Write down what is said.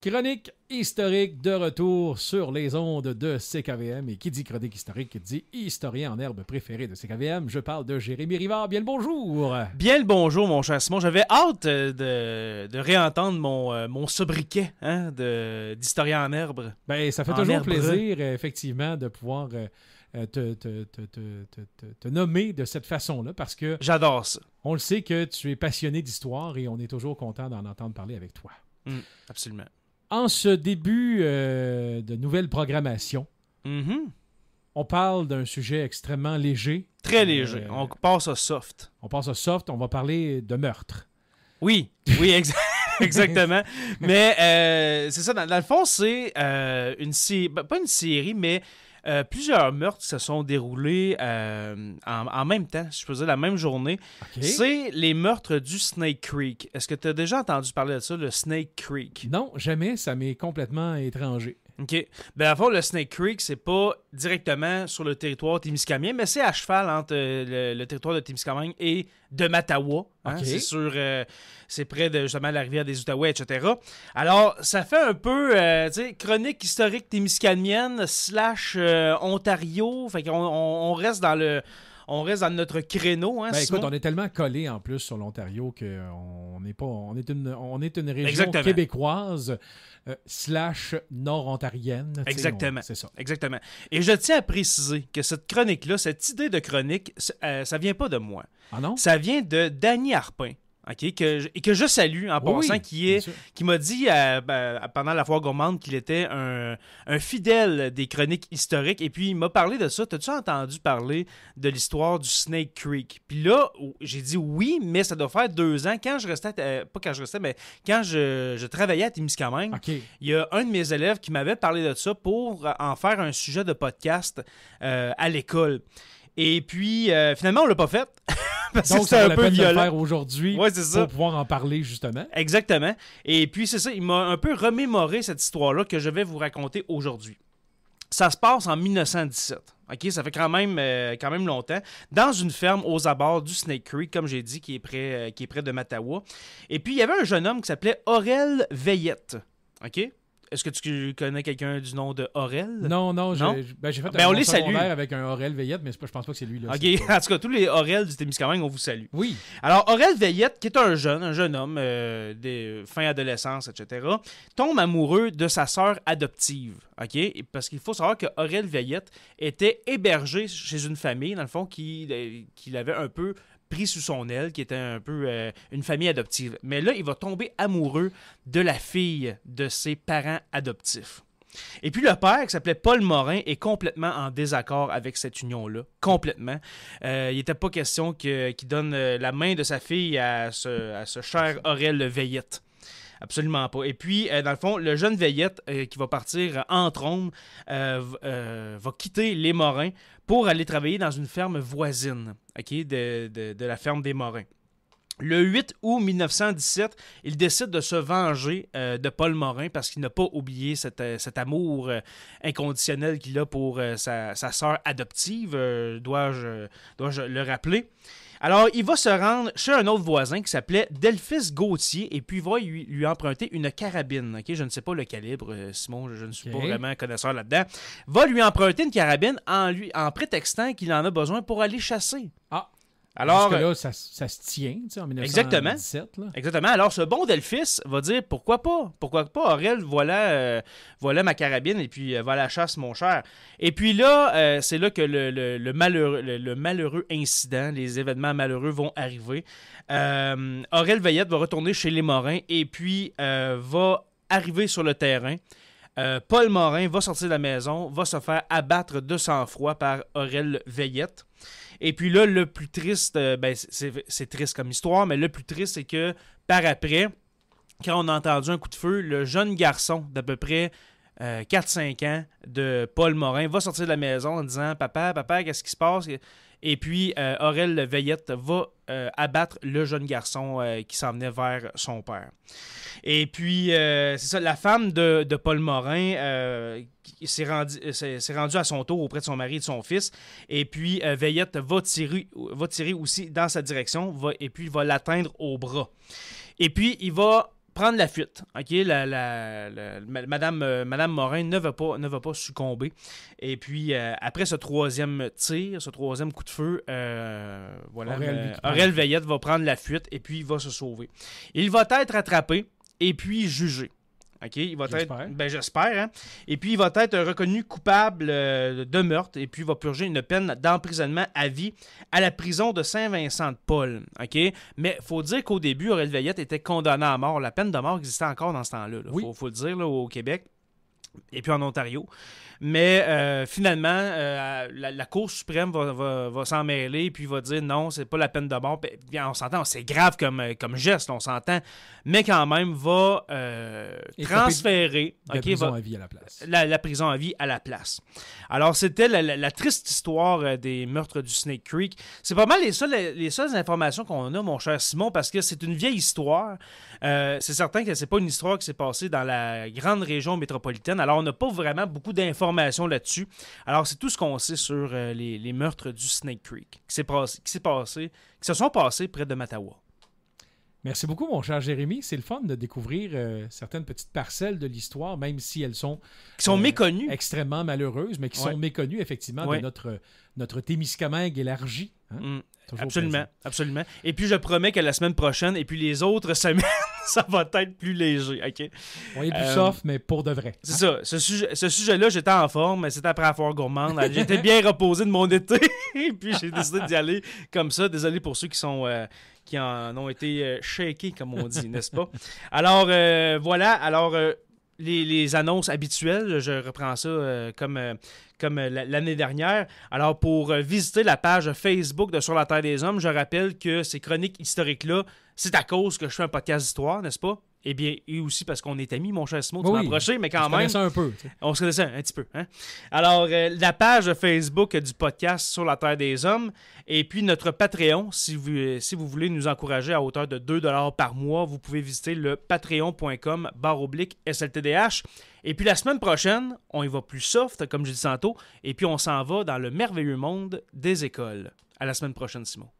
Chronique historique de retour sur les ondes de CKVM. Et qui dit chronique historique dit historien en herbe préféré de CKVM. Je parle de Jérémy Rivard. Bien le bonjour. Bien le bonjour, mon cher J'avais hâte euh, de, de, réentendre mon, euh, mon sobriquet hein, d'historien en herbe. Ben, ça fait toujours plaisir, effectivement, de pouvoir. Euh, te, te, te, te, nommer de cette façon-là parce que. J'adore ça. On le sait que tu es passionné d'histoire et on est toujours content d'en entendre parler avec toi. Mm, absolument en ce début euh, de nouvelle programmation, mm-hmm. on parle d'un sujet extrêmement léger. Très léger. Euh, on passe au soft. On passe au soft. On va parler de meurtre. Oui, oui, exactement. mais euh, c'est ça. Dans, dans le fond, c'est une série, ben, pas une série, mais euh, plusieurs meurtres se sont déroulés euh, en, même temps, je peux la même journée. C'est les meurtres du Snake Creek. Est-ce que tu as déjà entendu parler de ça, le Snake Creek? Non, jamais. Ça m'est complètement étranger. OK. Ben, à fond, le Snake Creek, c'est pas directement sur le territoire témiscamien, mais c'est à cheval entre euh, le, territoire de Témiscamingue et de Matawa. Hein. OK. C'est sur. Euh, c'est près de justement la rivière des Outaouais, etc. Alors, ça fait un peu, euh, chronique historique témiscamienne slash Ontario. Fait qu'on on reste dans le on reste dans notre créneau. Hein, ben, écoute, on est tellement collé en plus sur l'Ontario qu'on est pas, on est une, on région québécoise euh, slash nord-ontarienne. Exactement. C'est ça. Exactement. Et je tiens à préciser que cette chronique-là, cette idée de chronique, euh, ça vient pas de moi. Ah non? Ça vient de Dany Harpin et que je salue en pensant passant, qui, est, qui m'a dit euh, ben, pendant la foire gourmande qu'il était un, fidèle des chroniques historiques. Et puis, il m'a parlé de ça. T'as-tu entendu parler de l'histoire du Snake Creek? Puis là, j'ai dit oui, mais ça doit faire deux ans. Quand je restais, euh, quand je restais, mais quand je, travaillais à Timiskaming. okay. il y a un de mes élèves qui m'avait parlé de ça pour en faire un sujet de podcast euh, à l'école. Et puis, finalement, on l'a pas fait. Donc, c'est un peu violent. aujourd'hui pour pouvoir en parler, justement. Exactement. Et puis, c'est ça, il m'a un peu remémoré cette histoire-là que je vais vous raconter aujourd'hui. Ça se passe en 1917. OK, ça fait quand même, euh, quand même longtemps. Dans une ferme aux abords du Snake Creek, comme j'ai dit, qui est, près, euh, qui est près de Matawa Et puis, il y avait un jeune homme qui s'appelait Aurel Veillette. OK? Est-ce que tu connais quelqu'un du nom de Aurel Non, non, j'ai ben, fait ben, un on les salue. avec un Aurel Veillette, mais je pense pas que c'est lui. Là, en tout cas, tous les Aurels du Témiscamingue, on vous salue. Oui. Alors, Aurel Veillette, qui est un jeune, un jeune homme, euh, des, euh, fin adolescence, etc., tombe amoureux de sa sœur adoptive. OK? Parce qu'il faut savoir que Aurel Veillette était hébergé chez une famille, dans le fond, qui, euh, qui l'avait un peu pris sous son aile, qui était un peu euh, une famille adoptive. Mais là, il va tomber amoureux de la fille de ses parents adoptifs. Et puis le père, qui s'appelait Paul Morin, est complètement en désaccord avec cette union-là. Complètement. Euh, il n'était pas question qu'il donne euh, la main de sa fille à ce, à ce cher Aurel Veillette. Absolument pas. Et puis, euh, dans le fond, le jeune Veillette euh, qui va partir en trône euh, va quitter les Morins pour aller travailler dans une ferme voisine ok de, de, la ferme des Morins. Le 8 août 1917, il décide de se venger de Paul Morin parce qu'il n'a pas oublié cet, amour inconditionnel qu'il a pour sa, sa, sœur adoptive, dois-je le rappeler. Alors, il va se rendre chez un autre voisin qui s'appelait Delphis Gauthier et puis va lui, emprunter une carabine. Ok, Je ne sais pas le calibre, euh, Simon, je ne suis pas vraiment connaisseur là-dedans. Va lui emprunter une carabine en, lui, en prétextant qu'il en a besoin pour aller chasser. Ah. Alors, euh, ça, se tient, tu sais, en 1917. Exactement. Exactement. Alors, ce bon Delphis va dire pourquoi pas Pourquoi pas Aurel, voilà, euh, voilà ma carabine et puis euh, voilà la chasse, mon cher. Et puis là, c'est là que le, malheureux, incident, les événements malheureux vont arriver. Aurel Veillette va retourner chez les Morins et puis va arriver sur le terrain. Paul Morin va sortir de la maison, va se faire abattre de sang-froid par Aurel Veillette. Et puis là, le plus triste, euh, ben, c'est triste comme histoire, mais le plus triste, c'est que par après, quand on a entendu un coup de feu, le jeune garçon d'à peu près 4-5 euh, ans de Paul Morin va sortir de la maison en disant Papa, papa, qu'est-ce qui se passe et puis, euh, Aurel Veillette va euh, abattre le jeune garçon euh, qui s'en venait vers son père. Et puis, euh, c'est ça, la femme de, Paul Morin s'est rendue à son tour auprès de son mari et de son fils. Et puis, Veillette va tirer, va tirer aussi dans sa direction va, et puis va l'atteindre au bras. Et puis, il va prendre la fuite. OK? La, Madame, euh, Madame Morin ne va pas, ne va pas succomber. Et puis, euh, après ce troisième tir, ce troisième coup de feu, euh, voilà, Veillette va prendre la fuite et puis va se sauver. Il va être attrapé et puis jugé. OK, il va être, j'espère. Ben, hein. Et puis, il va être reconnu coupable euh, de meurtre et puis il va purger une peine d'emprisonnement à vie à la prison de Saint-Vincent-de-Paul. OK, mais faut dire qu'au début, Aurel Veillette était condamné à mort. La peine de mort existait encore dans ce temps-là. Il faut, le dire au Québec et puis en Ontario. Mais euh, finalement, euh, la, Cour suprême va, va, s'en mêler et puis va dire non, c'est pas la peine de mort. on s'entend, c'est grave comme, euh, comme geste, on s'entend. Mais quand même, va transférer la, prison à vie à la, place. Alors, c'était la, triste histoire des meurtres du Snake Creek. C'est pas mal les seules, les seules informations qu'on a, mon cher Simon, parce que c'est une vieille histoire. c'est certain que c'est pas une histoire qui s'est passée dans la grande région métropolitaine alors, on n'a pas vraiment beaucoup d'informations là-dessus. Alors, c'est tout ce qu'on sait sur euh, les, meurtres du Snake Creek qui, qui se sont passés près de Matawa. Merci beaucoup, mon cher Jérémy. C'est le fun de découvrir euh, certaines petites parcelles de l'histoire, même si elles sont, euh, méconnues. extrêmement malheureuses, mais qui sont méconnues effectivement de notre, notre Témiscamingue élargie. Hein. Mm. Absolument, absolument. Et puis je promets que la semaine prochaine et puis les autres semaines, ça va être plus léger, OK? Oui, plus euh, soft, mais pour de vrai. C'est hein? ça. Ce, sujet, là j'étais en forme, mais c'était après avoir gourmand. J'étais bien reposé de mon été, puis j'ai décidé d'y aller comme ça. Désolé pour ceux qui sont... Euh, qui en ont été euh, shakés, comme on dit, n'est-ce pas? Alors, voilà. Alors, les, annonces habituelles, je reprends ça euh, comme, euh, comme euh, l'année dernière. Alors, pour visiter la page Facebook de Sur la Terre des Hommes, je rappelle que ces chroniques historiques-là, c'est à cause que je fais un podcast d'histoire, n'est-ce pas? Eh bien, et aussi parce qu'on est amis, mon cher Simon, tu m'as approché, mais quand même. On se connaissait un peu. On se connaissait un, petit peu. Hein. Alors, euh, la page Facebook du podcast Sur la Terre des Hommes et puis notre Patreon, si vous, euh, si vous voulez nous encourager à hauteur de 2 par mois, vous pouvez visiter le patreon.com barre SLTDH. Et puis la semaine prochaine, on y va plus soft, comme je dis tantôt, et puis on s'en va dans le merveilleux monde des écoles. À la semaine prochaine, Simon.